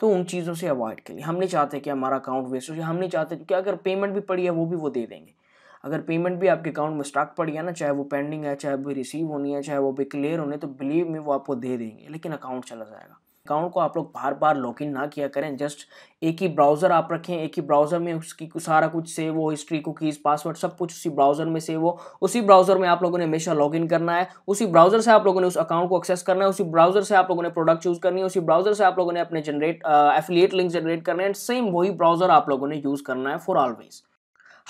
तो उन चीज़ों से अवॉइड करिए हम नहीं चाहते कि हमारा अकाउंट वेस्ट हो जाए हम नहीं चाहते कि अगर पेमेंट भी पड़ी है वो भी वो दे देंगे अगर पेमेंट भी आपके अकाउंट में स्टॉक पड़ गया ना चाहे वो पेंडिंग है चाहे वो रिसीव होनी है चाहे वो भी क्लियर होने तो बिलीव में वो आपको दे देंगे लेकिन अकाउंट चला जाएगा अकाउंट को आप लोग बार बार लॉगिन ना किया करें जस्ट एक ही ब्राउज़र आप रखें एक ही ब्राउज़र में उसकी सारा कुछ सेव हो हिस्ट्री कुकीज़ पासवर्ड सब कुछ उसी ब्राउज़र में सेव हो उसी ब्राउज़र में आप लोगों ने हमेशा लॉगिन करना है उसी ब्राउज़र से आप लोगों ने उस अकाउंट को एक्सेस करना है उसी ब्राउज़र से आप लोगों ने प्रोडक्ट चूज़ करनी है उसी ब्राउज़र से आप लोगों ने अपने जनरेट एफिलिएट लिंक जनरेट करना है एंड सेम वही ब्राउज़र आप लोगों ने यूज़ करना है for always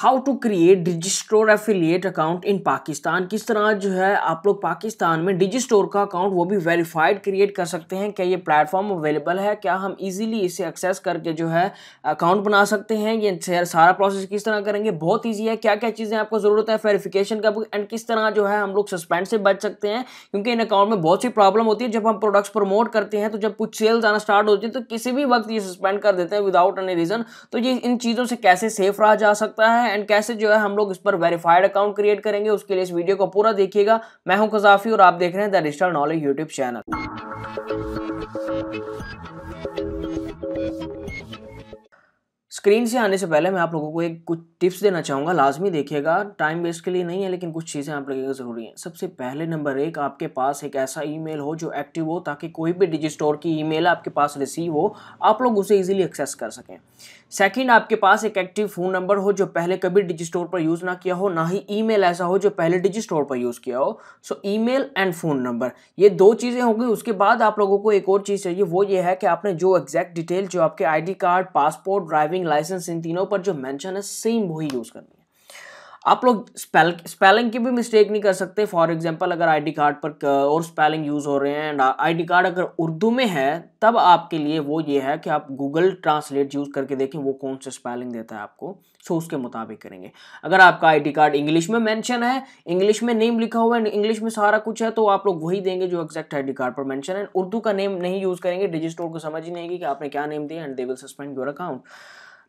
how to create Digistore affiliate account in Pakistan किस तरह जो है आप लोग पाकिस्तान में डिजिस्टोर का अकाउंट वो भी वेरीफाइड क्रिएट कर सकते हैं क्या ये प्लेटफॉर्म अवेलेबल है क्या हम इजीली इसे एक्सेस करके जो है अकाउंट बना सकते हैं ये सारा प्रोसेस किस तरह करेंगे बहुत ईजी है क्या क्या चीज़ें आपको ज़रूरत है वेरीफिकेशन का एंड किस तरह जो है हम लोग सस्पेंड से बच सकते हैं क्योंकि इन अकाउंट में बहुत सी प्रॉब्लम होती है जब हम प्रोडक्ट्स प्रमोट करते हैं तो जब कुछ सेल्स आना स्टार्ट होती है तो किसी भी वक्त ये सस्पेंड कर देते हैं विदाउट एनी रीज़न तो ये इन चीज़ों से कैसे सेफ रहा जा सकता है है एंड कैसे जो है हम लोग इस पर वेरीफाइड अकाउंट क्रिएट करेंगे उसके लिए इस वीडियो को पूरा देखिएगा मैं हूं कजाफी और आप देख रहे हैं the digital knowledge YouTube channel screen से आने से पहले मैं आप लोगों को एक कुछ टिप्स देना चाहूँगा लाजमी देखिएगा टाइम वेस्ट के लिए नहीं है लेकिन कुछ चीज़ें आप लोगों को ज़रूरी हैं सबसे पहले नंबर एक आपके पास एक ऐसा ईमेल हो जो एक्टिव हो ताकि कोई भी डिजी स्टोर की ईमेल आपके पास रिसीव हो आप लोग उसे इजीली एक्सेस कर सकें सेकंड आपके पास एक एक्टिव फ़ोन नंबर हो जो पहले कभी डिजी स्टोर पर यूज़ ना किया हो ना ही ईमेल ऐसा हो जो पहले डिजी स्टोर पर यूज़ किया हो so email and phone number ये दो चीज़ें होंगी उसके बाद आप लोगों को एक और चीज़ चाहिए वो ये है कि आपने जो एग्जैक्ट डिटेल जो आपके ID card passport driving licence इन तीनों पर जो मैंशन है सेम वही यूज़ करनी आप लोग स्पेल स्पेलिंग की भी मिस्टेक नहीं कर सकते फॉर एग्जांपल अगर आईडी कार्ड पर uh, और स्पेलिंग यूज़ हो रहे हैं एंड आईडी कार्ड अगर उर्दू में है तब आपके लिए वो ये है कि आप गूगल ट्रांसलेट यूज़ करके देखें वो कौन सा स्पेलिंग देता है आपको सो उसके मुताबिक करेंगे अगर आपका आईडी कार्ड इंग्लिश में मैंशन है इंग्लिश में नेम लिखा हुआ है इंग्लिश में सारा कुछ है तो आप लोग वही देंगे जो एग्जैक्ट आई कार्ड पर मैंशन है उर्दू का नेम नहीं यूज़ करेंगे डिजिस्टोर को समझ ही नहीं कि आपने क्या नेम दिया and they will suspend your account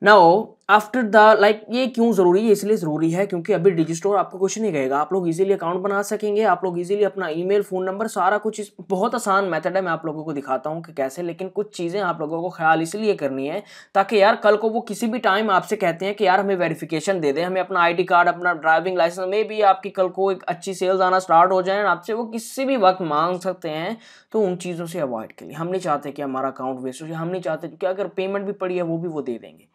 now after the like ये क्यों ज़रूरी है इसलिए ज़रूरी है क्योंकि अभी डिजिस्टोर आपको कुछ नहीं कहेगा आप लोग इजीली अकाउंट बना सकेंगे आप लोग इजीली अपना ईमेल फ़ोन नंबर सारा कुछ इस बहुत आसान मेथड है मैं आप लोगों को दिखाता हूँ कि कैसे लेकिन कुछ चीज़ें आप लोगों को ख्याल इसलिए करनी है ताकि यार कल को वो किसी भी टाइम आपसे कहते हैं कि यार हमें वेरिफिकेशन दे दें हमें अपना आई कार्ड अपना ड्राइविंग लाइसेंस में भी आपकी कल को एक अच्छी सेल्स आना स्टार्ट हो जाए आपसे वो किसी भी वक्त मांग सकते हैं तो उन चीज़ों से अवॉइड करिए हम नहीं चाहते कि हमारा अकाउंट वेस्ट हो जाए हम नहीं चाहते कि अगर पेमेंट भी पड़ी है वो भी वो दे देंगे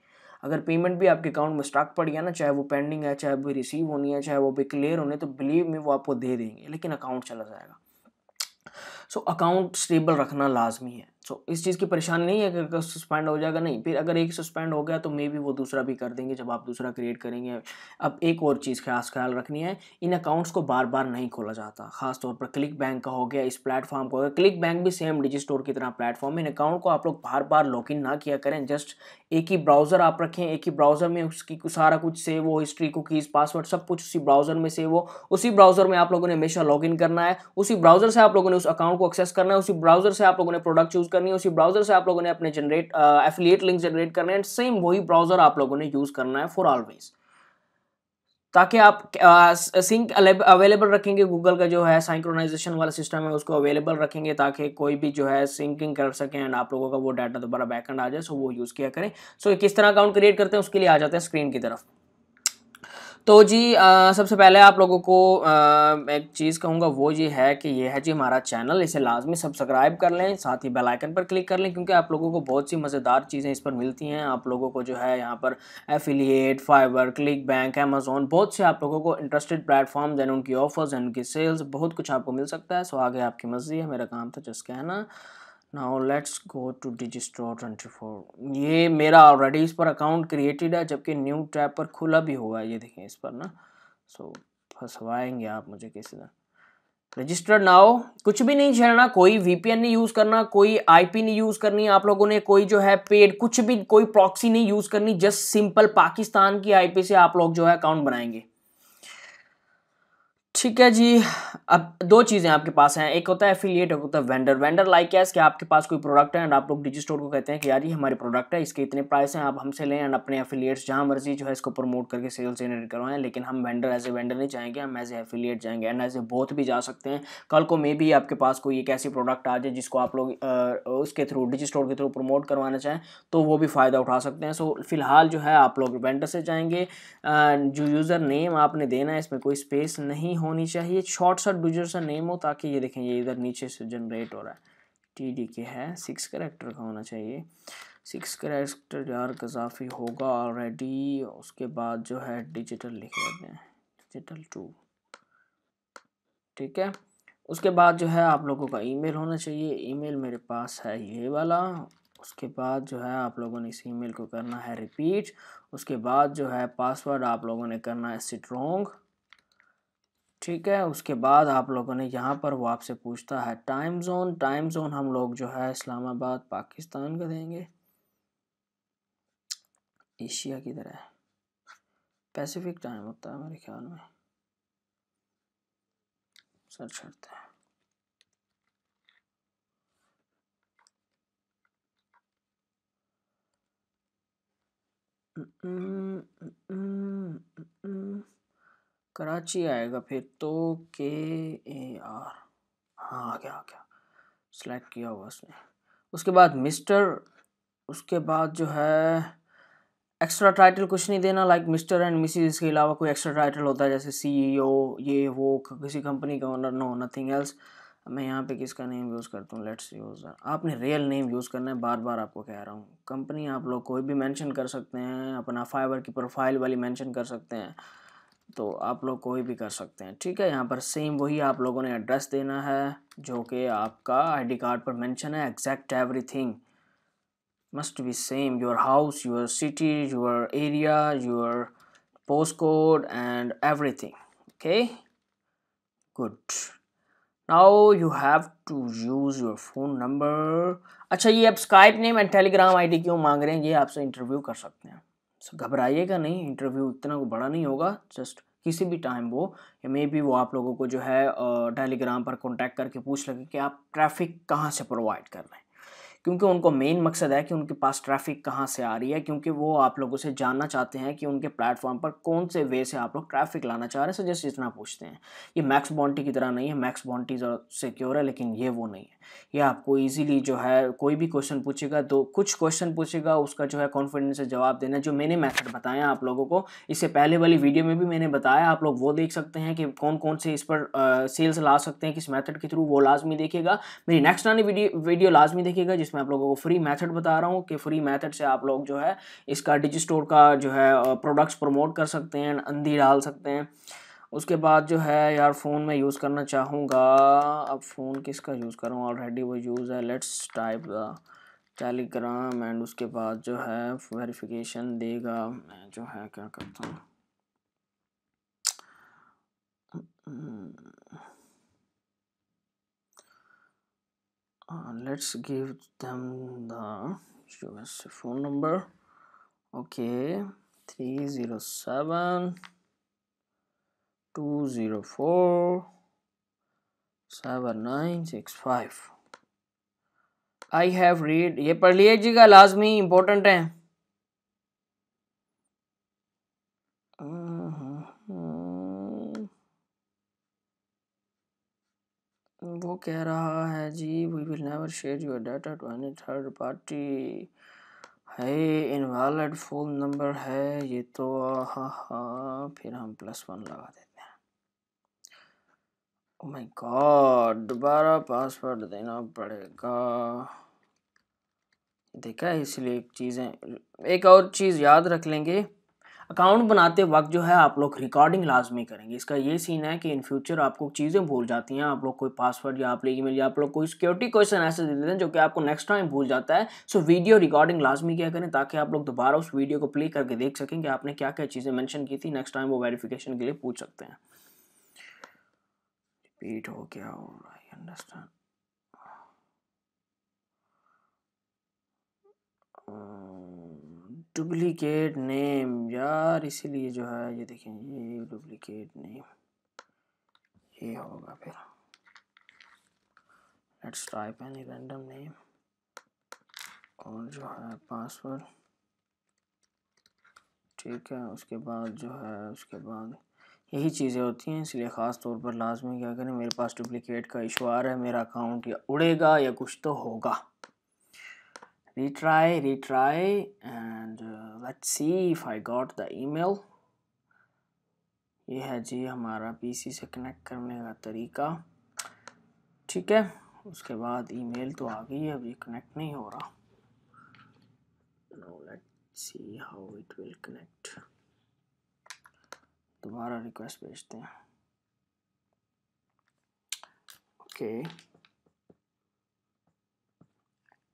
अगर पेमेंट भी आपके अकाउंट में स्टॉक पड़ गया ना चाहे वो पेंडिंग है चाहे वो रिसीव होनी है चाहे वो भी क्लियर होने तो बिलीव में वो आपको दे देंगे लेकिन अकाउंट चला जाएगा सो अकाउंट स्टेबल रखना लाजमी है सो इस चीज़ की परेशानी नहीं है कि अगर सस्पेंड हो जाएगा नहीं फिर अगर एक सस्पेंड हो गया तो मे बी वो दूसरा भी कर देंगे जब आप दूसरा क्रिएट करेंगे अब एक और चीज़ खास ख्याल रखनी है इन अकाउंट्स को बार बार नहीं खोला जाता खास तौर पर क्लिक बैंक का हो गया इस प्लेटफॉर्म का हो गया क्लिक बैंक भी सेम डिजी स्टोर की तरह प्लेटफॉर्म है इन अकाउंट को आप लोग बार बार लॉग ना किया करें जस्ट एक ही ब्राउज़र आप रखें एक ही ब्राउज़र में उसकी सारा कुछ सेव हो हिस्ट्री कुकीज़ पासवर्ड सब कुछ उसी ब्राउज़र में सेव हो उसी ब्राउज़र में आप लोगों ने हमेशा इन करना है उसी ब्राउज़र से आप लोगों ने उस अकाउंट को एक्सेस करना है उसी ब्राउज़र से आप लोगों ने प्रोडक्ट चूज़ करनी है उसी ब्राउजर से आप लोगों ने अपने जनरेट एफिलिएट लिंक जनरेट करने एंड सेम वही ब्राउजर आप लोगों ने यूज़ करना है फॉर ऑलवेज ताकि आप सिंक अवेलेबल रखेंगे गूगल का जो है साइंक्रोनाइजेशन वाला सिस्टम है उसको अवेलेबल रखेंगे ताकि कोई भी जो है सिंकिंग कर सके एंड आप लोगों का वो डाटा दोबारा बैकएंड आ जाए सो वो यूज़ किया करें सो किस तरह अकाउंट क्रिएट करते हैं उसके लिए आ जाते हैं स्क्रीन की तरफ तो जी आ, सबसे पहले आप लोगों को आ, एक चीज़ कहूँगा वो ये है कि ये है जी हमारा चैनल इसे लाजमी सब्सक्राइब कर लें साथ ही बेल आइकन पर क्लिक कर लें क्योंकि आप लोगों को बहुत सी मज़ेदार चीज़ें इस पर मिलती हैं आप लोगों को जो है यहाँ पर affiliate Fiverr ClickBank Amazon बहुत से आप लोगों को इंटरेस्टेड प्लेटफॉर्म एंड उनकी ऑफर्स एंड उनकी सेल्स बहुत कुछ आपको मिल सकता है सो आगे आपकी मर्जी है मेरा काम तो जस्ट कहना now let's go to Digistore twenty four ये मेरा ऑलरेडी इस पर अकाउंट क्रिएटेड है जबकि न्यू टैब पर खुला भी हुआ है ये देखें इस पर ना सो so, फंसवाएंगे आप मुझे किसी तरह रजिस्टर नाओ कुछ भी नहीं छेड़ना कोई वीपीएन नहीं यूज़ करना कोई आईपी नहीं यूज़ करनी आप लोगों ने कोई जो है पेड कुछ भी कोई प्रॉक्सी नहीं यूज़ करनी जस्ट सिंपल पाकिस्तान की आईपी से आप लोग जो है अकाउंट बनाएंगे ठीक है जी अब दो चीज़ें आपके पास हैं एक होता है एफिलिएट एक होता है वेंडर वेंडर लाइक क्या कि आपके पास कोई प्रोडक्ट है एंड आप लोग डिजी स्टोर को कहते हैं कि यार ये हमारे प्रोडक्ट है इसके इतने प्राइस हैं आप हमसे लें एंड अपने एफिलिएट्स जहाँ मर्जी जो है इसको प्रमोट करके सेल्स जनरेट करवाएं लेकिन हम वेंडर एज ए वेंडर नहीं चाहेंगे हम एज ए एफिलिएट जाएंगे एंड एज ए बोथ भी जा सकते हैं कल को मे भी आपके पास कोई एक ऐसी प्रोडक्ट आ जाए जिसको आप लोग उसके थ्रू डिजी स्टोर के थ्रू प्रमोट करवाना चाहें तो वो भी फ़ायदा उठा सकते हैं सो फिलहाल जो है आप लोग वेंडर से जाएंगे जो यूज़र नेम आपने देना है इसमें कोई स्पेस नहीं होनी चाहिए शॉर्ट शॉर्ट सब यूजर का नेम हो ताकि ये देखें ये इधर नीचे से जनरेट हो रहा है टी डी के है सिक्स करेक्टर का होना चाहिए सिक्स करेक्टर यार गजाफी होगा ऑलरेडी उसके बाद जो है डिजिटल लिख लेते हैं डिजिटल टू ठीक है उसके बाद जो है आप लोगों का ईमेल होना चाहिए ईमेल मेरे पास है ये वाला उसके बाद जो है आप लोगों ने इस ईमेल को करना है रिपीट उसके बाद जो है पासवर्ड आप लोगों ने करना है स्ट्रोंग ठीक है उसके बाद आप लोगों ने यहाँ पर वो आपसे पूछता है टाइम जोन टाइम जोन हम लोग जो है इस्लामाबाद पाकिस्तान का देंगे एशिया की तरह पैसिफिक टाइम होता है मेरे ख्याल में सर छोड़ते हैं Mm-mm, mm-mm, mm-mm. कराची आएगा फिर तो के ए आर हाँ आ गया आ गया सेलेक्ट किया हुआ उसने उसके बाद मिस्टर उसके बाद जो है एक्स्ट्रा टाइटल कुछ नहीं देना लाइक मिस्टर एंड मिसिज इसके अलावा कोई एक्स्ट्रा टाइटल होता है जैसे सीईओ e ये वो किसी कंपनी का ओनर नो नथिंग एल्स मैं यहाँ पे किसका नेम यूज़ करता हूँ लेट्स यूज़ आपने रियल नेम यूज़ करना है बार बार आपको कह रहा हूँ कंपनी आप लोग कोई भी मेंशन कर सकते हैं अपना फाइबर की प्रोफाइल वाली मेंशन कर सकते हैं तो आप लोग कोई भी कर सकते हैं ठीक है यहाँ पर सेम वही आप लोगों ने एड्रेस देना है जो कि आपका आईडी कार्ड पर मेंशन है exact everything be same your house your city your area your post code and everything okay good now you have to use your phone number अच्छा ये आप Skype name and Telegram ID क्यों मांग रहे हैं ये आपसे इंटरव्यू कर सकते हैं सो घबराइएगा नहीं इंटरव्यू इतना को बड़ा नहीं होगा जस्ट किसी भी टाइम वो मे बी वो आप लोगों को जो है टेलीग्राम पर कॉन्टैक्ट करके पूछ लगे कि आप ट्रैफिक कहाँ से प्रोवाइड कर रहे हैं क्योंकि उनको मेन मकसद है कि उनके पास ट्रैफिक कहाँ से आ रही है क्योंकि वो आप लोगों से जानना चाहते हैं कि उनके प्लेटफॉर्म पर कौन से वे से आप लोग ट्रैफिक लाना चाह रहे हैं सजेस्ट इतना पूछते हैं ये मैक्स बॉन्टी की तरह नहीं है मैक्स बॉन्टी सिक्योर है लेकिन ये वो नहीं है ये आपको ईजिली जो है कोई भी क्वेश्चन पूछेगा तो कुछ क्वेश्चन पूछेगा उसका जो है कॉन्फिडेंस से जवाब देना जो मैंने मैथड बताया आप लोगों को इससे पहले वाली वीडियो में भी मैंने बताया आप लोग वो देख सकते हैं कि कौन कौन से इस पर सेल्स ला सकते हैं किस मैथड के थ्रू वो लाजमी देखेगा मेरी नेक्स्ट आने वीडियो वीडियो लाजमी देखेगा जिस इसमें आप लोगों को फ्री मेथड बता रहा हूँ कि फ्री मेथड से आप लोग जो है इसका डिजिस्टोर का जो है प्रोडक्ट्स प्रमोट कर सकते हैं अंधी डाल सकते हैं उसके बाद जो है यार फ़ोन में यूज़ करना चाहूँगा अब फ़ोन किसका यूज़ कर रहा हूँ ऑलरेडी वो यूज़ है let's type the Telegram and उसके बाद जो है वेरिफिकेशन देगा मैं जो है क्या करता हूँ hmm, uh, let's give them the US phone number okay 307 204 7965 I have read ये पढ़ लीजिएगा लाजमी इंपॉर्टेंट है वो कह रहा है जी we will never share your data to any third party है इनवैलिड फोन नंबर है ये तो हाँ हाँ फिर हम प्लस वन लगा देते हैं माय oh गॉड दोबारा पासवर्ड देना पड़ेगा देखा है इसलिए चीज़ें एक और चीज़ याद रख लेंगे अकाउंट बनाते वक्त जो है आप लोग रिकॉर्डिंग लाजमी करेंगे इसका ये सीन है कि इन फ्यूचर आपको चीज़ें भूल जाती हैं आप लोग कोई पासवर्ड या आप ई मेल या आप लोग कोई सिक्योरिटी क्वेश्चन ऐसे दे देते हैं जो कि आपको नेक्स्ट टाइम भूल जाता है सो वीडियो रिकॉर्डिंग लाजमी किया करें ताकि आप लोग दोबारा उस वीडियो को प्ले करके देख सकें कि आपने क्या क्या चीज़ें मैंशन की थी नेक्स्ट टाइम वो वेरीफिकेशन के लिए पूछ सकते हैं रिपीट हो गया और I understand Um... duplicate name यार इसीलिए जो है ये देखें ये डुप्लीकेट नेम ये होगा फिर let's type any random name और जो है पासवर्ड ठीक है उसके बाद जो है उसके बाद यही चीज़ें होती हैं इसलिए ख़ास तौर पर लाजमी क्या करें मेरे पास डुप्लीकेट का इशू आ रहा है मेरा अकाउंट या उड़ेगा या कुछ तो होगा retry retry and uh, let's see if I got the email ये है जी हमारा पीसी से कनेक्ट करने का तरीका ठीक है उसके बाद ईमेल तो आ गई है अब ये कनेक्ट नहीं हो रहा see how it will connect दोबारा रिक्वेस्ट भेजते हैं ओके okay.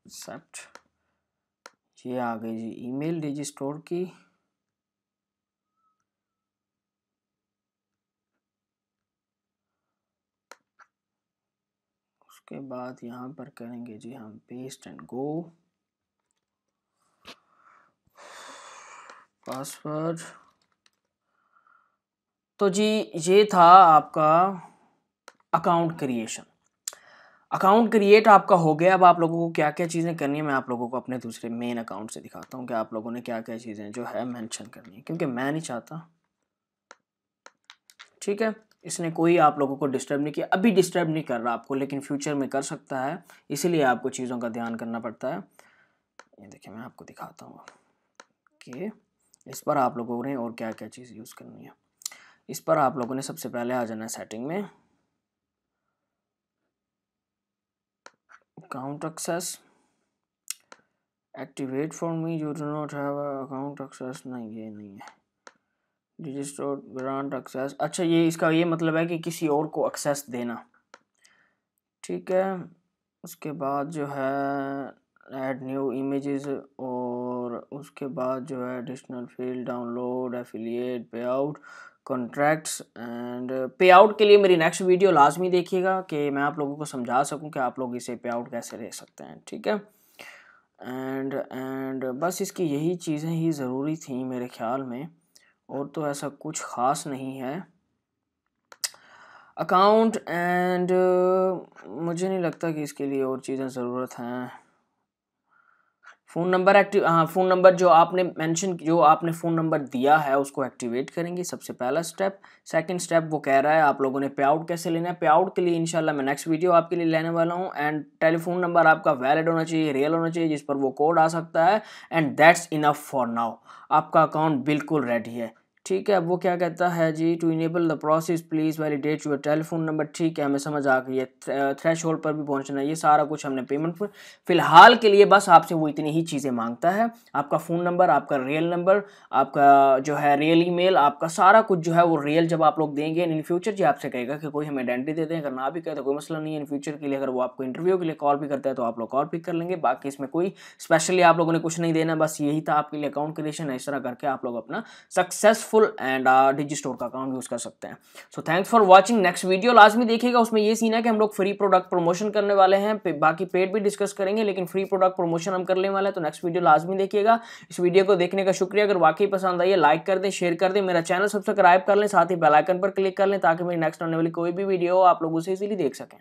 एक्सेप्ट ये आ गई जी ईमेल रजिस्टोर की उसके बाद यहाँ पर करेंगे जी हम पेस्ट एंड गो पासवर्ड तो जी ये था आपका अकाउंट क्रिएशन अकाउंट क्रिएट आपका हो गया अब आप लोगों को क्या क्या चीज़ें करनी है मैं आप लोगों को अपने दूसरे मेन अकाउंट से दिखाता हूँ कि आप लोगों ने क्या क्या चीज़ें जो है मेंशन करनी है क्योंकि मैं नहीं चाहता ठीक है इसने कोई आप लोगों को डिस्टर्ब नहीं किया अभी डिस्टर्ब नहीं कर रहा आपको लेकिन फ्यूचर में कर सकता है इसीलिए आपको चीज़ों का ध्यान करना पड़ता है ये देखिए मैं आपको दिखाता हूँ कि इस पर आप लोगों ने और क्या क्या चीज़ यूज़ करनी है इस पर आप लोगों ने सबसे पहले आ जाना है सेटिंग में account access activate for me you do not have account access नहीं ये नहीं है रजिस्टर ग्रांट एक्सेस अच्छा ये इसका ये मतलब है कि किसी और को एक्सेस देना ठीक है उसके बाद जो है एड न्यू इमेजेस और उसके बाद जो है additional field download affiliate payout contracts and payout के लिए मेरी नेक्स्ट वीडियो लाजमी देखिएगा कि मैं आप लोगों को समझा सकूं कि आप लोग इसे पे आउट कैसे ले सकते हैं ठीक है एंड एंड बस इसकी यही चीज़ें ही ज़रूरी थी मेरे ख्याल में और तो ऐसा कुछ ख़ास नहीं है अकाउंट एंड uh, मुझे नहीं लगता कि इसके लिए और चीज़ें ज़रूरत हैं फ़ोन नंबर एक्टिव हाँ फ़ोन नंबर जो आपने मेंशन जो आपने फ़ोन नंबर दिया है उसको एक्टिवेट करेंगे सबसे पहला स्टेप सेकंड स्टेप वो कह रहा है आप लोगों ने पे आउट कैसे लेना है पे आउट के लिए इंशाल्लाह मैं नेक्स्ट वीडियो आपके लिए लेने वाला हूँ एंड टेलीफोन नंबर आपका वैलिड होना चाहिए रियल होना चाहिए जिस पर वो कोड आ सकता है and that's enough for now आपका अकाउंट बिल्कुल रेडी है ठीक है अब वो क्या कहता है जी to enable the process please validate your telephone number ठीक है हमें समझ आ गई है थ्रेश होल्ड पर भी पहुंचना ये सारा कुछ हमने पेमेंट पर फिलहाल के लिए बस आपसे वो इतनी ही चीज़ें मांगता है आपका फ़ोन नंबर आपका रियल नंबर आपका जो है रियल ई आपका सारा कुछ जो है वो रियल जब आप लोग देंगे इन फ्यूचर जी आपसे कहेगा कि कोई हमें आइडेंटिटी दे दें अगर ना भी कहे तो कोई मसला नहीं है इन फ्यूचर के लिए अगर वो आपको इंटरव्यू के लिए कॉल भी करता है तो आप लोग कॉल पिक कर लेंगे बाकी इसमें कोई स्पेशली आप लोगों ने कुछ नहीं देना बस यही था आपके लिए अकाउंट क्रिएशन इस तरह करके आप लोग अपना successful useful and Digistore का अकाउंट यूज़ कर सकते हैं so thanks for watching next video लाजमी देखिएगा उसमें ये सीन है कि हम लोग फ्री प्रोडक्ट प्रमोशन करने वाले हैं बाकी पेड भी डिस्कस करेंगे लेकिन फ्री प्रोडक्ट प्रमोशन हम करने वाले हैं तो नेक्स्ट वीडियो लाजमी देखिएगा इस वीडियो को देखने का शुक्रिया अगर वाकई पसंद आई लाइक कर दें शेयर कर दें मेरा चैनल सब्सक्राइब कर लें साथ ही बेलाइकन पर क्लिक कर लें ताकि मेरी नेक्स्ट आने वाली कोई भी वीडियो आप लोग उसे इजीली देख सकें